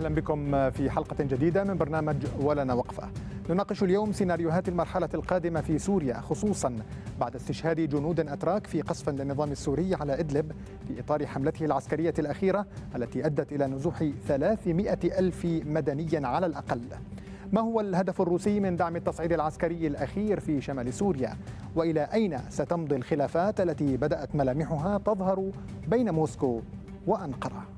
أهلا بكم في حلقة جديدة من برنامج ولنا وقفة نناقش اليوم سيناريوهات المرحلة القادمة في سوريا خصوصا بعد استشهاد جنود أتراك في قصف للنظام السوري على إدلب في إطار حملته العسكرية الأخيرة التي أدت إلى نزوح 300 ألف مدني على الأقل ما هو الهدف الروسي من دعم التصعيد العسكري الأخير في شمال سوريا وإلى أين ستمضي الخلافات التي بدأت ملامحها تظهر بين موسكو وأنقرة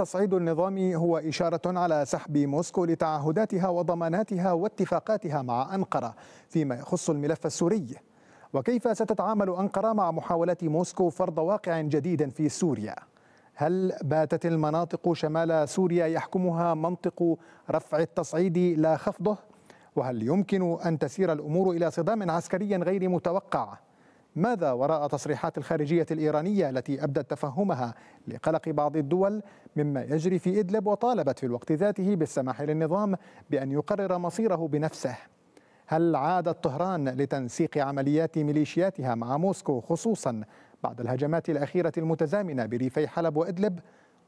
التصعيد النظامي هو إشارة على سحب موسكو لتعهداتها وضماناتها واتفاقاتها مع أنقرة فيما يخص الملف السوري وكيف ستتعامل أنقرة مع محاولة موسكو فرض واقع جديد في سوريا هل باتت المناطق شمال سوريا يحكمها منطق رفع التصعيد لا خفضه وهل يمكن أن تسير الأمور إلى صدام عسكري غير متوقع ماذا وراء تصريحات الخارجية الإيرانية التي أبدت تفهمها لقلق بعض الدول مما يجري في إدلب وطالبت في الوقت ذاته بالسماح للنظام بأن يقرر مصيره بنفسه هل عادت طهران لتنسيق عمليات ميليشياتها مع موسكو خصوصا بعد الهجمات الأخيرة المتزامنة بريفي حلب وإدلب؟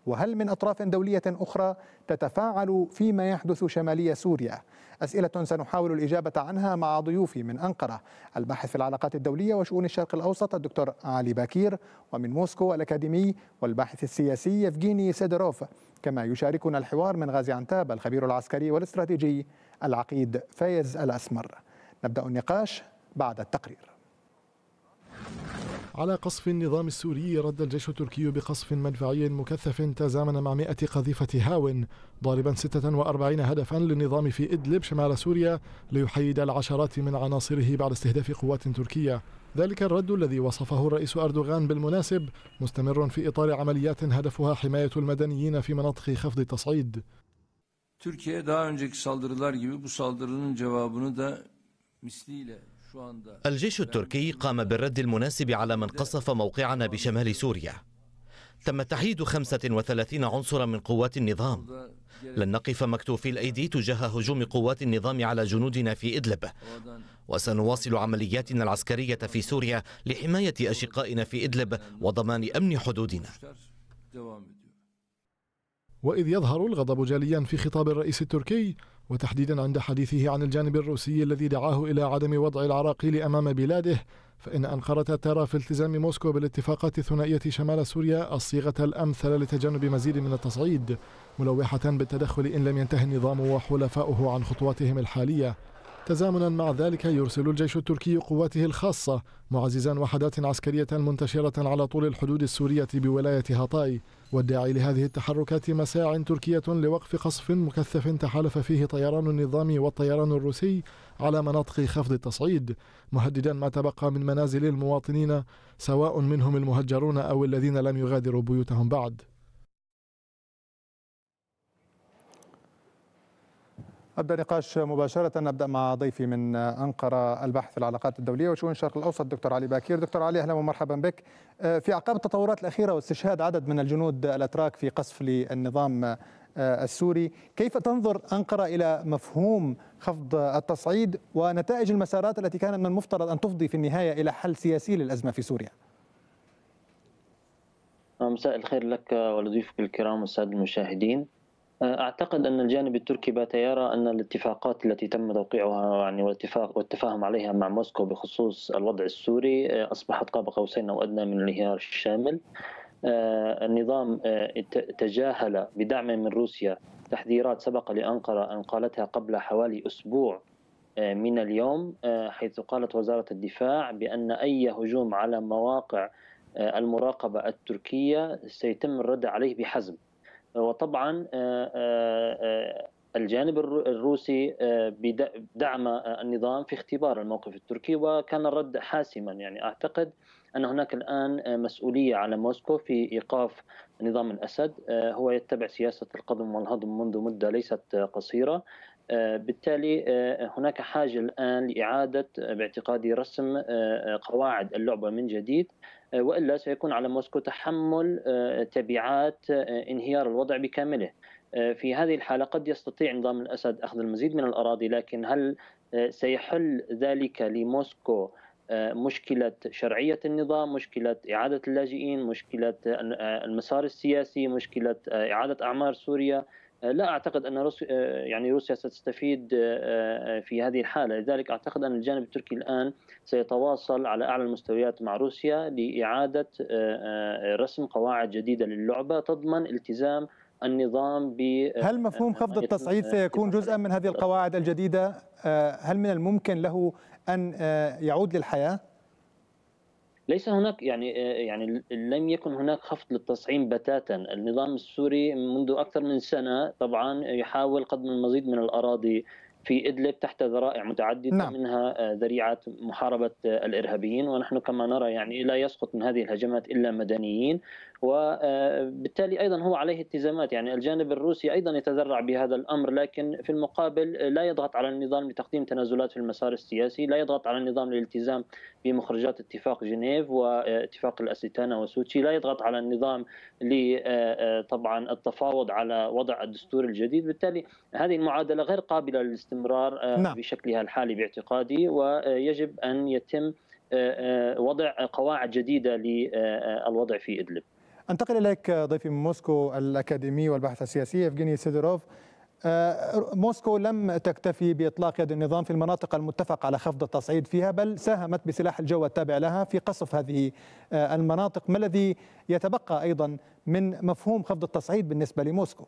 وهل من أطراف دولية أخرى تتفاعل فيما يحدث شمالي سوريا؟ أسئلة سنحاول الإجابة عنها مع ضيوفي من أنقرة الباحث في العلاقات الدولية وشؤون الشرق الأوسط الدكتور علي باكير ومن موسكو الأكاديمي والباحث السياسي يفجيني سيدروف كما يشاركنا الحوار من غازي عنتاب الخبير العسكري والاستراتيجي العقيد فايز الأسمر نبدأ النقاش بعد التقرير على قصف النظام السوري رد الجيش التركي بقصف مدفعي مكثف تزامن مع 100 قذيفة هاون ضاربا 46 هدفا للنظام في إدلب شمال سوريا ليحيد العشرات من عناصره بعد استهداف قوات تركية ذلك الرد الذي وصفه الرئيس أردوغان بالمناسب مستمر في إطار عمليات هدفها حماية المدنيين في مناطق خفض التصعيد daha önceki saldırılar gibi bu saldırının cevabını da misliyle الجيش التركي قام بالرد المناسب على من قصف موقعنا بشمال سوريا تم تحييد 35 عنصرا من قوات النظام لن نقف مكتوفي الأيدي تجاه هجوم قوات النظام على جنودنا في إدلب وسنواصل عملياتنا العسكرية في سوريا لحماية أشقائنا في إدلب وضمان أمن حدودنا وإذ يظهر الغضب جليا في خطاب الرئيس التركي وتحديدا عند حديثه عن الجانب الروسي الذي دعاه إلى عدم وضع العراقيل أمام بلاده فإن أنقرة ترى في التزام موسكو بالاتفاقات الثنائية شمال سوريا الصيغة الأمثل لتجنب مزيد من التصعيد ملوحة بالتدخل إن لم ينتهي النظام وحلفاؤه عن خطواتهم الحالية تزامنا مع ذلك يرسل الجيش التركي قواته الخاصة معززا وحدات عسكرية منتشرة على طول الحدود السورية بولاية هطاي والداعي لهذه التحركات مساع تركية لوقف قصف مكثف تحالف فيه طيران النظام والطيران الروسي على مناطق خفض التصعيد مهددا ما تبقى من منازل المواطنين سواء منهم المهجرون أو الذين لم يغادروا بيوتهم بعد أبدأ نقاش مباشرة نبدأ مع ضيفي من أنقرة البحث في العلاقات الدولية وشؤون الشرق الأوسط دكتور علي باكير دكتور علي أهلا ومرحبا بك آه، في أعقاب التطورات الأخيرة واستشهاد عدد من الجنود الأتراك في قصف للنظام آه، السوري كيف تنظر أنقرة إلى مفهوم خفض التصعيد ونتائج المسارات التي كان من المفترض أن تفضي في النهاية إلى حل سياسي للأزمة في سوريا مساء الخير لك ولضيفك الكرام والسادة المشاهدين اعتقد ان الجانب التركي بات يرى ان الاتفاقات التي تم توقيعها يعني والاتفاق والتفاهم عليها مع موسكو بخصوص الوضع السوري آه، اصبحت قاب قوسين او ادنى من الانهيار الشامل. آه، النظام آه، تجاهل بدعم من روسيا تحذيرات سبق لانقره ان قالتها قبل حوالي اسبوع من اليوم حيث قالت وزاره الدفاع بان اي هجوم على مواقع المراقبه التركيه سيتم الرد عليه بحزم. وطبعا آه، آه، آه، الجانب الروسي بدعم النظام في اختبار الموقف التركي وكان الرد حاسما يعني اعتقد ان هناك الان مسؤوليه على موسكو في ايقاف نظام الاسد هو يتبع سياسه القضم والهضم منذ مده ليست قصيره بالتالي هناك حاجه الان لاعاده باعتقادي رسم قواعد اللعبه من جديد آه، والا سيكون على موسكو تحمل آه، تبعات آه، انهيار الوضع بكامله في هذه الحاله قد يستطيع نظام الاسد اخذ المزيد من الاراضي لكن هل سيحل ذلك لموسكو مشكلة شرعية النظام مشكلة إعادة اللاجئين مشكلة المسار السياسي مشكلة إعادة أعمار سوريا آه، لا اعتقد ان روسيا آه، يعني روسيا ستستفيد آه، في هذه الحاله، لذلك اعتقد ان الجانب التركي الان سيتواصل على اعلى المستويات مع روسيا لاعاده رسم قواعد جديده للعبه تضمن التزام النظام ب هل مفهوم خفض التصعيد سيكون جزءا من هذه القواعد الجديده؟ هل من الممكن له ان يعود للحياه؟ ليس هناك يعني آه، يعني لم يكن هناك خفض للتصعيم بتاتا، النظام السوري منذ اكثر من سنه طبعا يحاول قدم المزيد من الاراضي في ادلب تحت ذرائع متعدده نعم. منها آه، ذريعه محاربه الارهابيين ونحن كما نرى يعني لا يسقط من هذه الهجمات الا مدنيين وبالتالي ايضا هو عليه التزامات يعني الجانب الروسي ايضا يتذرع بهذا الامر لكن في المقابل لا يضغط على النظام لتقديم تنازلات في المسار السياسي، لا يضغط على النظام للالتزام بمخرجات اتفاق جنيف واتفاق الاستانه وسوتشي، لا يضغط على النظام آه، آه، طبعا التفاوض على وضع الدستور الجديد، بالتالي هذه المعادله غير قابله للاستمرار آه، نعم. بشكلها الحالي باعتقادي ويجب ان يتم وضع قواعد جديده للوضع في ادلب. انتقل اليك ضيفي من موسكو الاكاديمي والباحث السياسي يفغيني سيدروف آه، موسكو لم تكتفي باطلاق يد النظام في المناطق المتفق على خفض التصعيد فيها بل ساهمت بسلاح الجو التابع لها في قصف هذه آه، المناطق ما الذي يتبقى ايضا من مفهوم خفض التصعيد بالنسبه لموسكو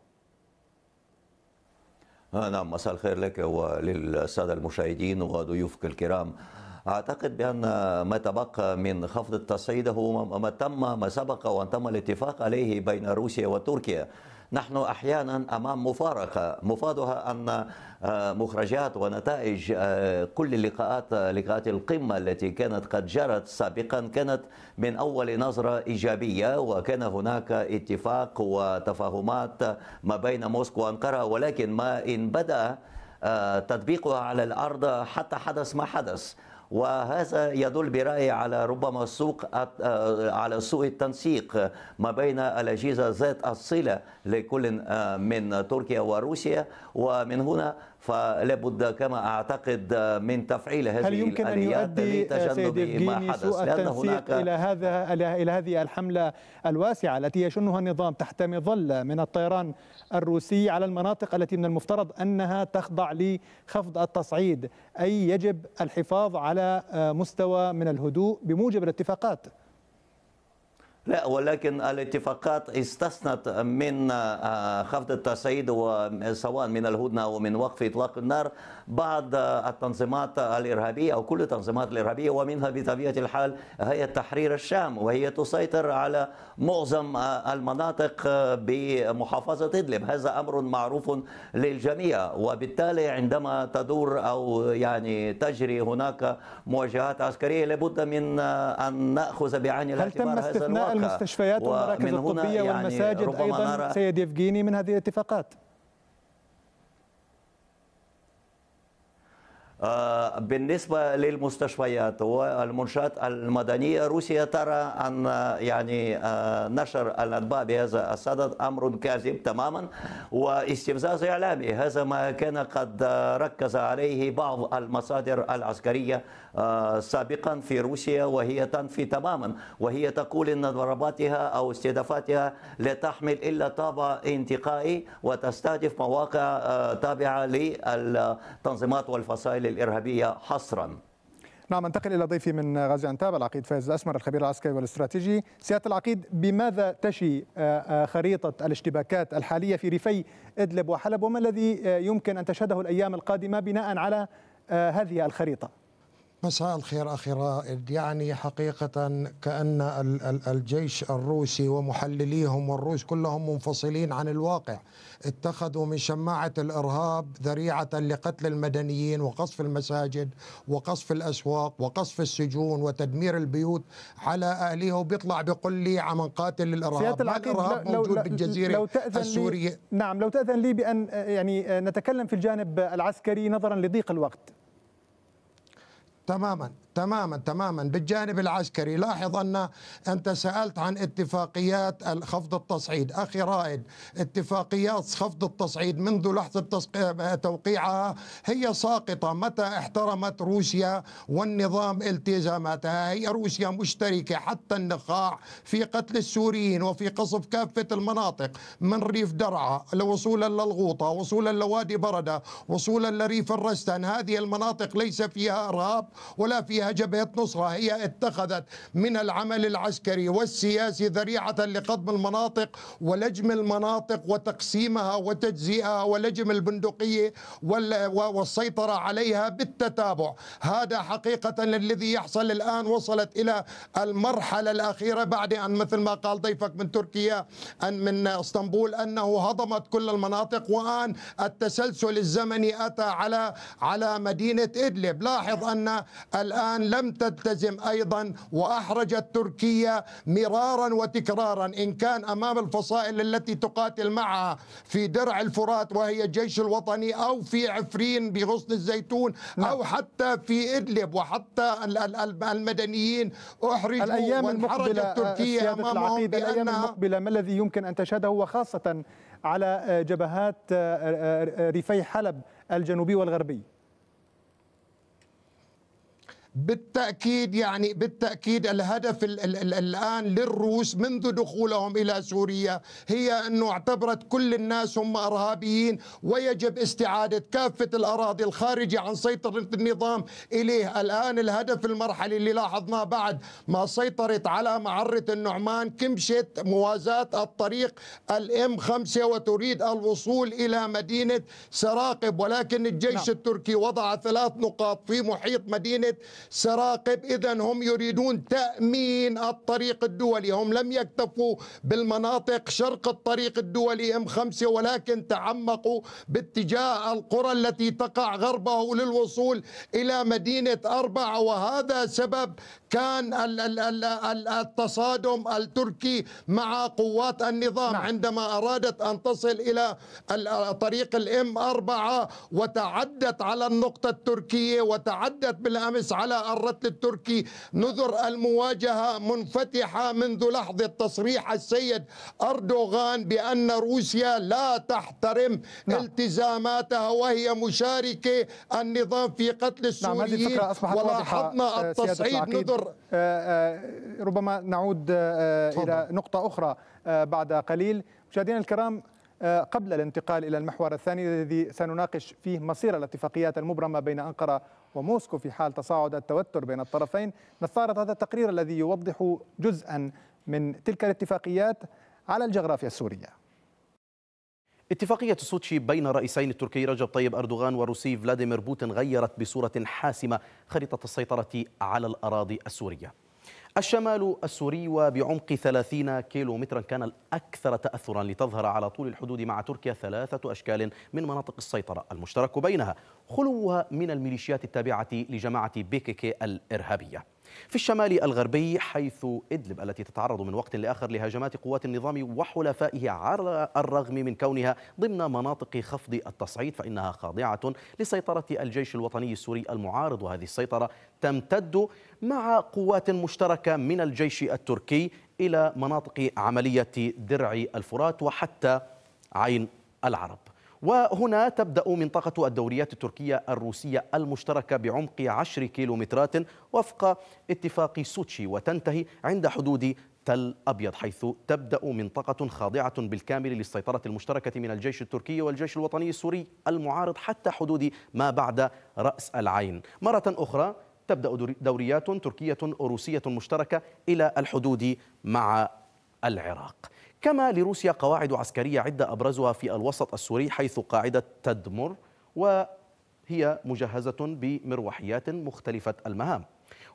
آه، نعم مساء الخير لك وللساده المشاهدين وضيوفك الكرام أعتقد بأن ما تبقى من خفض التصعيد هو ما تم ما سبق وأن تم الاتفاق عليه بين روسيا وتركيا نحن احيانا امام مفارقه مفادها ان آه، مخرجات ونتائج آه، كل اللقاءات آه، لقاءات القمه التي كانت قد جرت سابقا كانت من اول نظره ايجابيه وكان هناك اتفاق وتفاهمات ما بين موسكو وانقره ولكن ما ان بدا تطبيقها على الارض حتى حدث ما حدث وهذا يدل برأيي على ربما السوق آه، على سوء التنسيق ما بين الأجهزة ذات الصلة لكل آه، من تركيا وروسيا ومن هنا فلابد كما اعتقد من تفعيل هذه هل يمكن ان يؤدي سيد ما حدث سوء التنسيق الى هذا الى هذه الحمله الواسعه التي يشنها النظام تحت مظله من الطيران الروسي على المناطق التي من المفترض انها تخضع لخفض التصعيد اي يجب الحفاظ على آه، مستوى من الهدوء بموجب الاتفاقات لا ولكن الاتفاقات استثنت من آه، خفض التصعيد سواء من الهدنه او من وقف اطلاق النار بعض آه، التنظيمات الارهابيه او كل التنظيمات الارهابيه ومنها بطبيعه الحال هي تحرير الشام وهي تسيطر على معظم آه، المناطق بمحافظه ادلب هذا امر معروف للجميع وبالتالي عندما تدور او يعني تجري هناك مواجهات عسكريه لابد من ان ناخذ بعين الاعتبار هذا الواقع المستشفيات والمراكز الطبية يعني والمساجد أيضا سيد يفجيني من هذه الاتفاقات آه، بالنسبة للمستشفيات والمنشآت المدنية روسيا ترى أن آه، يعني آه، نشر الأنباء بهذا الصدد أمر كاذب تماما واستفزاز إعلامي هذا ما كان قد ركز عليه بعض المصادر العسكرية سابقا في روسيا وهي تنفي تماما وهي تقول أن ضرباتها أو استهدافاتها لا تحمل إلا طابع انتقائي وتستهدف مواقع تابعة للتنظيمات والفصائل الإرهابية حصرا نعم انتقل إلى ضيفي من غازي عنتاب العقيد فايز الأسمر الخبير العسكري والاستراتيجي سيادة العقيد بماذا تشي آه، آه، خريطة الاشتباكات الحالية في ريفي إدلب وحلب وما الذي آه، يمكن أن تشهده الأيام القادمة بناء على هذه الخريطة مساء الخير اخي رائد يعني حقيقه كان الجيش الروسي ومحلليهم والروس كلهم منفصلين عن الواقع اتخذوا من شماعه الارهاب ذريعه لقتل المدنيين وقصف المساجد وقصف الاسواق وقصف السجون وتدمير البيوت على اهلها وبيطلع بيقول لي عم قاتل الارهاب الارهاب لو موجود لو بالجزيره لو تأذن السوريه لي نعم لو تاذن لي بان يعني آه، نتكلم في الجانب العسكري نظرا لضيق الوقت تماما تماما تماما بالجانب العسكري لاحظ أن أنت سألت عن اتفاقيات خفض التصعيد أخي رائد اتفاقيات خفض التصعيد منذ لحظة توقيعها هي ساقطة متى احترمت روسيا والنظام التزاماتها هي روسيا مشتركة حتى النخاع في قتل السوريين وفي قصف كافة المناطق من ريف درعا وصولا للغوطة وصولا لوادي بردة وصولا لريف الرستن هذه المناطق ليس فيها إرهاب ولا فيها فيها جبهة نصرة هي اتخذت من العمل العسكري والسياسي ذريعة لقضم المناطق ولجم المناطق وتقسيمها وتجزئها ولجم البندقية والسيطرة عليها بالتتابع هذا حقيقة الذي يحصل الآن وصلت إلى المرحلة الأخيرة بعد أن مثل ما قال ضيفك من تركيا أن من اسطنبول أنه هضمت كل المناطق وآن التسلسل الزمني أتى على على مدينة إدلب لاحظ أن الآن الآن لم تلتزم أيضا وأحرجت تركيا مرارا وتكرارا إن كان أمام الفصائل التي تقاتل معها في درع الفرات وهي الجيش الوطني أو في عفرين بغصن الزيتون نعم. أو حتى في إدلب وحتى المدنيين أحرجوا الأيام المقبلة آه، تركيا أمامهم الأيام المقبلة ما الذي يمكن أن تشهده وخاصة على آه، جبهات آه، ريفي حلب الجنوبي والغربي بالتأكيد يعني بالتأكيد الهدف الـ الـ الـ الآن للروس منذ دخولهم إلى سوريا هي أنه اعتبرت كل الناس هم إرهابيين ويجب استعادة كافة الأراضي الخارجة عن سيطرة النظام إليه الآن الهدف المرحلي اللي لاحظناه بعد ما سيطرت على معرة النعمان كمشت موازاة الطريق الام 5 وتريد الوصول إلى مدينة سراقب ولكن الجيش لا. نعم. التركي وضع ثلاث نقاط في محيط مدينة سراقب إذا هم يريدون تأمين الطريق الدولي هم لم يكتفوا بالمناطق شرق الطريق الدولي ام 5 ولكن تعمقوا باتجاه القرى التي تقع غربه للوصول الى مدينه اربعه وهذا سبب كان التصادم التركي مع قوات النظام نعم. عندما أرادت أن تصل إلى طريق الام أربعة وتعدت على النقطة التركية وتعدت بالأمس على الرتل التركي نذر المواجهة منفتحة منذ لحظة تصريح السيد أردوغان بأن روسيا لا تحترم نعم. التزاماتها وهي مشاركة النظام في قتل نعم، السوريين نعم ولاحظنا التصعيد نذر آه، آه، ربما نعود آه، إلى نقطة أخرى بعد قليل مشاهدينا الكرام قبل الانتقال إلى المحور الثاني الذي سنناقش فيه مصير الاتفاقيات المبرمة بين أنقرة وموسكو في حال تصاعد التوتر بين الطرفين نستعرض هذا التقرير الذي يوضح جزءا من تلك الاتفاقيات على الجغرافيا السوريه اتفاقية سوتشي بين رئيسين التركي رجب طيب أردوغان والروسي فلاديمير بوتين غيرت بصورة حاسمة خريطة السيطرة على الأراضي السورية الشمال السوري وبعمق 30 كيلو مترا كان الأكثر تأثرا لتظهر على طول الحدود مع تركيا ثلاثة أشكال من مناطق السيطرة المشترك بينها خلوها من الميليشيات التابعة لجماعة بيكيكي الإرهابية في الشمال الغربي حيث إدلب التي تتعرض من وقت لآخر لهجمات قوات النظام وحلفائه على الرغم من كونها ضمن مناطق خفض التصعيد فإنها خاضعة لسيطرة الجيش الوطني السوري المعارض وهذه السيطرة تمتد مع قوات مشتركة من الجيش التركي إلى مناطق عملية درع الفرات وحتى عين العرب وهنا تبدأ منطقة الدوريات التركية الروسية المشتركة بعمق 10 كيلومترات وفق اتفاق سوتشي وتنتهي عند حدود تل أبيض حيث تبدأ منطقة خاضعة بالكامل للسيطرة المشتركة من الجيش التركي والجيش الوطني السوري المعارض حتى حدود ما بعد رأس العين مرة أخرى تبدأ دوريات تركية وروسية مشتركة إلى الحدود مع العراق كما لروسيا قواعد عسكرية عدة أبرزها في الوسط السوري حيث قاعدة تدمر وهي مجهزة بمروحيات مختلفة المهام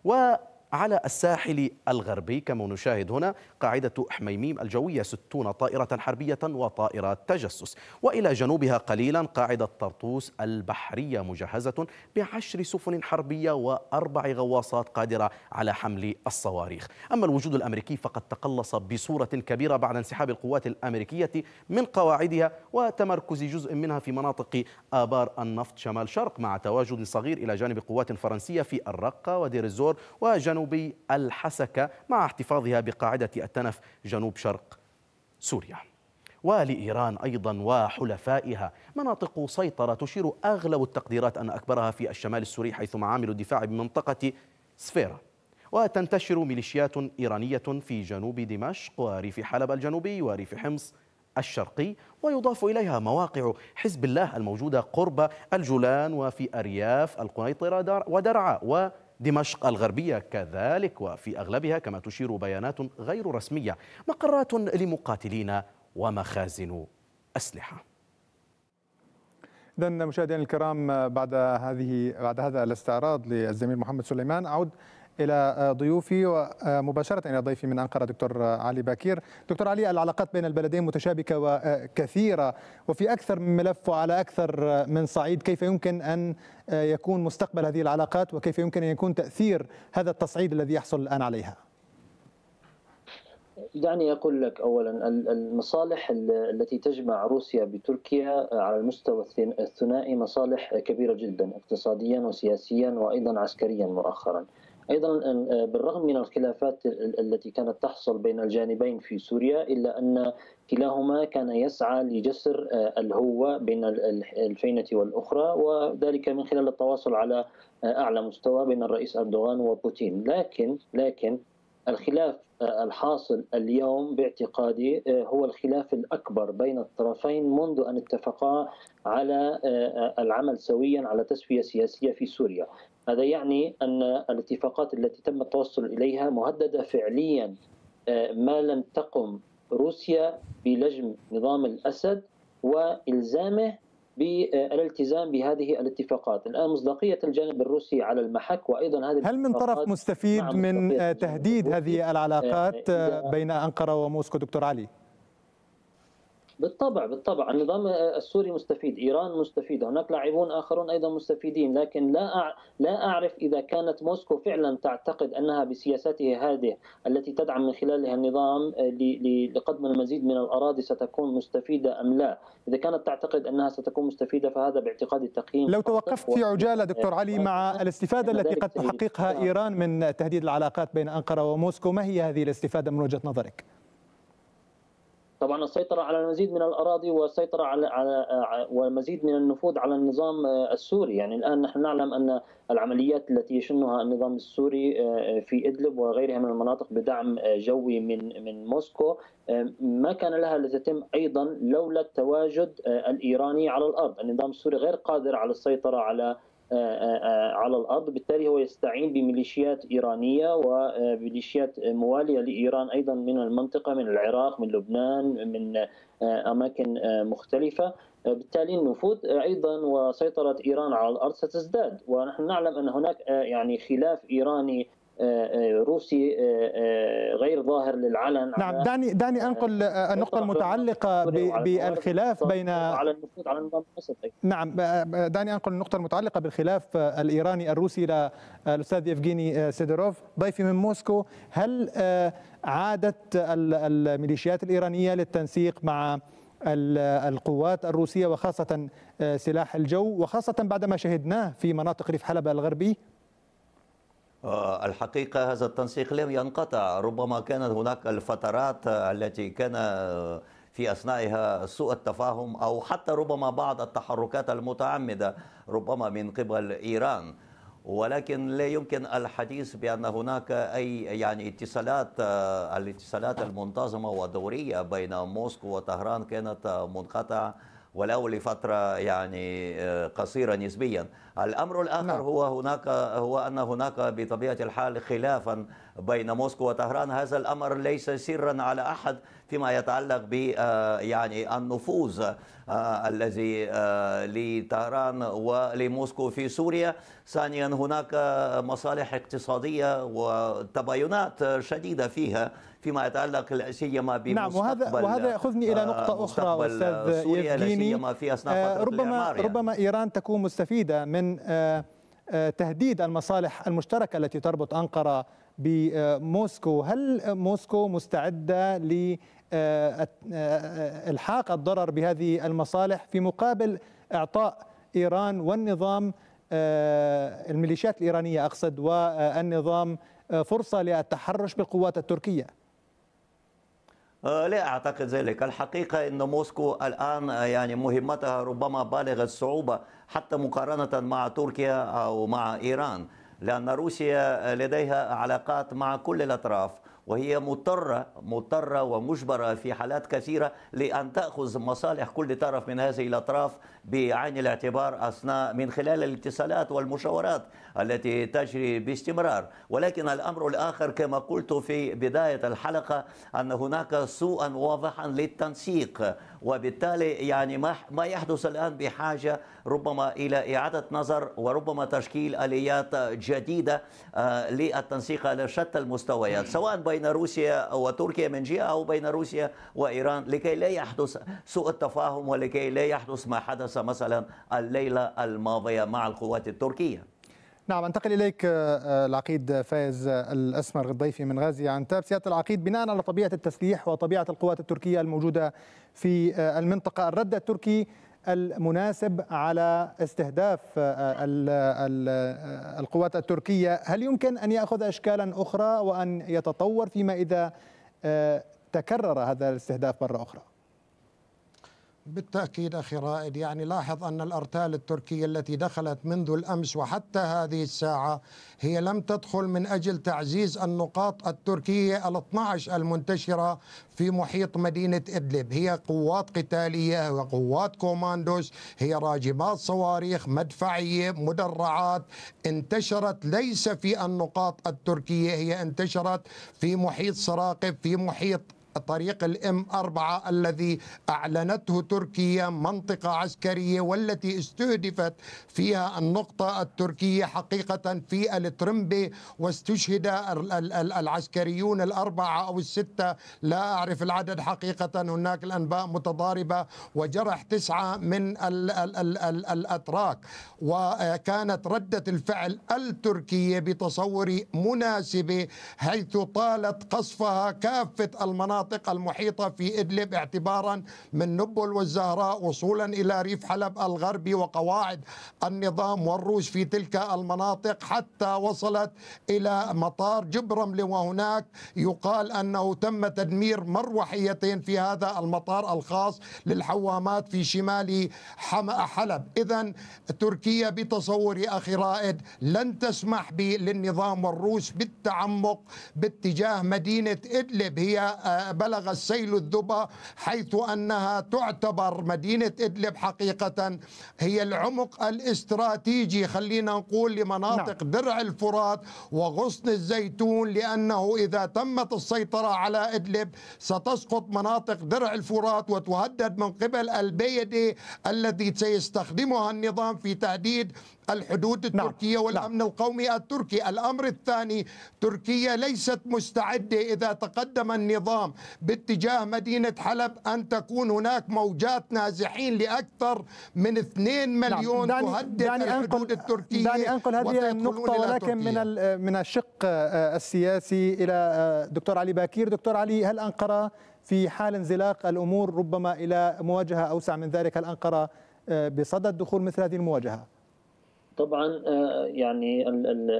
و على الساحل الغربي كما نشاهد هنا قاعدة حميميم الجوية 60 طائرة حربية وطائرة تجسس وإلى جنوبها قليلا قاعدة طرطوس البحرية مجهزة بعشر سفن حربية وأربع غواصات قادرة على حمل الصواريخ أما الوجود الأمريكي فقد تقلص بصورة كبيرة بعد انسحاب القوات الأمريكية من قواعدها وتمركز جزء منها في مناطق آبار النفط شمال شرق مع تواجد صغير إلى جانب قوات فرنسية في الرقة ودير الزور وجنوب جنوبي الحسكة مع احتفاظها بقاعدة التنف جنوب شرق سوريا ولإيران أيضا وحلفائها مناطق سيطرة تشير أغلب التقديرات أن أكبرها في الشمال السوري حيث معامل الدفاع بمنطقة سفيرة وتنتشر ميليشيات إيرانية في جنوب دمشق وريف حلب الجنوبي وريف حمص الشرقي ويضاف إليها مواقع حزب الله الموجودة قرب الجولان وفي أرياف القنيطرة ودرعا دمشق الغربية كذلك وفي أغلبها كما تشير بيانات غير رسمية مقرات لمقاتلين ومخازن أسلحة إذن مشاهدينا الكرام بعد هذه بعد هذا الاستعراض للزميل محمد سليمان أعود الى ضيوفي ومباشره الى ضيفي من انقره دكتور علي باكير. دكتور علي العلاقات بين البلدين متشابكه وكثيره وفي اكثر من ملف وعلى اكثر من صعيد، كيف يمكن ان يكون مستقبل هذه العلاقات وكيف يمكن ان يكون تاثير هذا التصعيد الذي يحصل الان عليها؟ دعني أقول لك أولا المصالح التي تجمع روسيا بتركيا على المستوى الثنائي مصالح كبيرة جدا اقتصاديا وسياسيا وأيضا عسكريا مؤخرا ايضا آه، بالرغم من الخلافات التي كانت تحصل بين الجانبين في سوريا الا ان كلاهما كان يسعى لجسر آه، الهوه بين الفينه والاخرى وذلك من خلال التواصل على آه، اعلى مستوى بين الرئيس اردوغان وبوتين لكن لكن الخلاف الحاصل اليوم باعتقادي هو الخلاف الاكبر بين الطرفين منذ ان اتفقا على العمل سويا على تسويه سياسيه في سوريا، هذا يعني أن الاتفاقات التي تم التوصل إليها مهددة فعليا آه، ما لم تقم روسيا بلجم نظام الأسد وإلزامه بالالتزام آه، بهذه الاتفاقات الآن مصداقية الجانب الروسي على المحك وأيضا هذه هل من طرف مستفيد من تهديد هذه العلاقات آه، بين أنقرة وموسكو دكتور علي؟ بالطبع بالطبع النظام آه، السوري مستفيد إيران مستفيدة هناك لاعبون آخرون أيضا مستفيدين لكن لا لا أعرف إذا كانت موسكو فعلا تعتقد أنها بسياستها هذه التي تدعم من خلالها النظام آه، لقدم المزيد من الأراضي ستكون مستفيدة أم لا إذا كانت تعتقد أنها ستكون مستفيدة فهذا باعتقادي تقييم لو توقفت في عجالة دكتور علي آه، مع الاستفادة التي قد تحققها إيران من تهديد العلاقات بين أنقرة وموسكو ما هي هذه الاستفادة من وجهة نظرك؟ طبعا السيطرة على المزيد من الأراضي والسيطرة على, على ومزيد من النفوذ على النظام آه، السوري يعني الآن نحن نعلم أن العمليات التي يشنها النظام السوري آه، في إدلب وغيرها من المناطق بدعم آه، جوي من من موسكو ما كان لها لتتم أيضا لولا التواجد الإيراني على الأرض النظام السوري غير قادر على السيطرة على آه، آه، آه، على الارض بالتالي هو يستعين بميليشيات ايرانيه وميليشيات مواليه لايران ايضا من المنطقه من العراق من لبنان من اماكن مختلفه بالتالي النفوذ ايضا وسيطره ايران على الارض ستزداد ونحن نعلم ان هناك يعني خلاف ايراني روسي آه، آه، غير ظاهر للعلن نعم دعني دعني انقل النقطه المتعلقه بالخلاف بين على النفوذ على النظام نعم دعني انقل النقطه المتعلقه بالخلاف الايراني الروسي الى آه، الاستاذ يفغيني سيدروف ضيفي من موسكو هل عادت الميليشيات الايرانيه للتنسيق مع القوات الروسيه وخاصه سلاح الجو وخاصه بعدما شهدناه في مناطق ريف حلب الغربي الحقيقة هذا التنسيق لم ينقطع ربما كانت هناك الفترات التي كان في أثنائها سوء التفاهم أو حتى ربما بعض التحركات المتعمدة ربما من قبل إيران ولكن لا يمكن الحديث بأن هناك أي يعني اتصالات الاتصالات المنتظمة ودورية بين موسكو وطهران كانت منقطعة ولو لفترة يعني قصيرة نسبياً الأمر الآخر نعم. هو هناك هو أن هناك بطبيعة الحال خلافا بين موسكو وطهران هذا الأمر ليس سرا على أحد فيما يتعلق ب آه، يعني النفوذ آه، الذي آه، لطهران ولموسكو في سوريا ثانيا هناك مصالح اقتصادية وتباينات شديدة فيها فيما يتعلق لا سيما بمستقبل نعم وهذا وهذا ياخذني الى نقطه اخرى استاذ يفجيني في اثناء ربما ربما ايران تكون مستفيده من من آه، آه، تهديد المصالح المشتركة التي تربط أنقرة بموسكو هل موسكو مستعدة لإلحاق الضرر بهذه المصالح في مقابل إعطاء إيران والنظام آه، الميليشيات الإيرانية أقصد والنظام فرصة للتحرش بالقوات التركية آه، لا اعتقد ذلك، الحقيقه ان موسكو الان آه، يعني مهمتها ربما بالغ الصعوبه حتى مقارنه مع تركيا او مع ايران، لان روسيا لديها علاقات مع كل الاطراف، وهي مضطرة مضطرة ومجبرة في حالات كثيرة لأن تأخذ مصالح كل طرف من هذه الأطراف بعين الاعتبار أثناء من خلال الاتصالات والمشاورات التي تجري باستمرار ولكن الأمر الآخر كما قلت في بداية الحلقة أن هناك سوءا واضحا للتنسيق وبالتالي يعني ما ما يحدث الآن بحاجة ربما إلى إعادة نظر وربما تشكيل آليات جديدة آه، للتنسيق على شتى المستويات سواء بين بين روسيا وتركيا من جهه او بين روسيا وايران لكي لا يحدث سوء التفاهم ولكي لا يحدث ما حدث مثلا الليله الماضيه مع القوات التركيه. نعم انتقل اليك آه، آه، العقيد فايز الاسمر الضيفي من غازي عنتاب سياده العقيد بناء على طبيعه التسليح وطبيعه القوات التركيه الموجوده في آه، المنطقه الرد التركي المناسب على استهداف آه، آه، القوات التركية هل يمكن أن يأخذ أشكالا أخرى وأن يتطور فيما إذا آه، تكرر هذا الاستهداف مرة أخرى؟ بالتأكيد أخي رائد يعني لاحظ أن الأرتال التركية التي دخلت منذ الأمس وحتى هذه الساعة هي لم تدخل من أجل تعزيز النقاط التركية ال 12 المنتشرة في محيط مدينة إدلب هي قوات قتالية وقوات كوماندوس هي راجمات صواريخ مدفعية مدرعات انتشرت ليس في النقاط التركية هي انتشرت في محيط سراقب في محيط طريق الام 4 الذي اعلنته تركيا منطقه عسكريه والتي استهدفت فيها النقطه التركيه حقيقه في الترمبي واستشهد العسكريون الاربعه او السته لا اعرف العدد حقيقه هناك الانباء متضاربه وجرح تسعه من الاتراك وكانت رده الفعل التركيه بتصوري مناسبه حيث طالت قصفها كافه المناطق المناطق المحيطة في إدلب اعتبارا من نبل والزهراء وصولا إلى ريف حلب الغربي وقواعد النظام والروس في تلك المناطق حتى وصلت إلى مطار جبرملي وهناك يقال أنه تم تدمير مروحيتين في هذا المطار الخاص للحوامات في شمال حلب إذا تركيا بتصوري أخي رائد لن تسمح للنظام والروس بالتعمق باتجاه مدينة إدلب هي آه، بلغ السيل الذبى حيث أنها تعتبر مدينة إدلب حقيقة هي العمق الاستراتيجي خلينا نقول لمناطق نعم. درع الفرات وغصن الزيتون لأنه إذا تمت السيطرة على إدلب ستسقط مناطق درع الفرات وتهدد من قبل البيدي الذي سيستخدمها النظام في تهديد الحدود نعم. التركية نعم. والأمن نعم. القومي التركي الأمر الثاني تركيا ليست مستعدة إذا تقدم النظام باتجاه مدينة حلب أن تكون هناك موجات نازحين لأكثر من 2 نعم. مليون نعم. تهدد دعني الحدود التركية دعني أنقل هذه النقطة ولكن من, من الشق آه، السياسي إلى آه، دكتور علي باكير دكتور علي هل أنقرة في حال انزلاق الأمور ربما إلى مواجهة أوسع من ذلك هل أنقرة آه، بصدد دخول مثل هذه المواجهة طبعا آه، يعني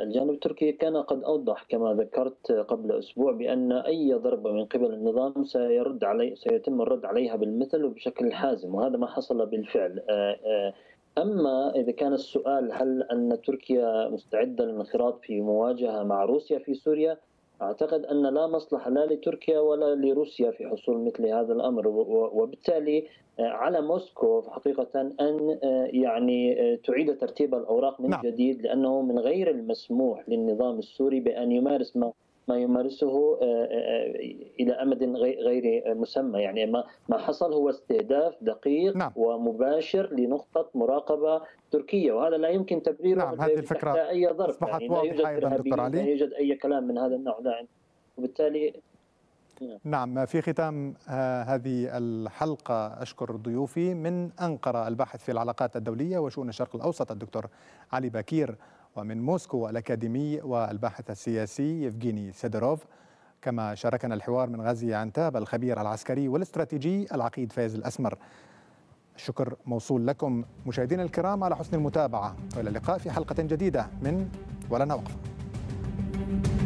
الجانب التركي كان قد اوضح كما ذكرت قبل اسبوع بان اي ضربه من قبل النظام سيرد علي سيتم الرد عليها بالمثل وبشكل حازم وهذا ما حصل بالفعل آه، آه، اما اذا كان السؤال هل ان تركيا مستعده للانخراط في مواجهه مع روسيا في سوريا أعتقد أن لا مصلحة لا لتركيا ولا لروسيا في حصول مثل هذا الأمر وبالتالي آه، على موسكو حقيقة أن آه، يعني آه، تعيد ترتيب الأوراق من نعم. جديد لأنه من غير المسموح للنظام السوري بأن يمارس ما ما يمارسه آه، آه، آه، الى امد غير مسمى يعني ما ما حصل هو استهداف دقيق نعم. ومباشر لنقطه مراقبه تركيه وهذا لا يمكن تبريره نعم هذه الفكره اي ظرف اصبحت يعني واضحه ايضا دكتور علي لا يوجد اي كلام من هذا النوع لا وبالتالي نعم في ختام هذه الحلقة أشكر ضيوفي من أنقرة الباحث في العلاقات الدولية وشؤون الشرق الأوسط الدكتور علي باكير ومن موسكو الأكاديمي والباحث السياسي يفجيني سيدروف كما شاركنا الحوار من غازي عنتاب الخبير العسكري والاستراتيجي العقيد فايز الأسمر الشكر موصول لكم مشاهدينا الكرام على حسن المتابعة وإلى اللقاء في حلقة جديدة من ولنا وقفة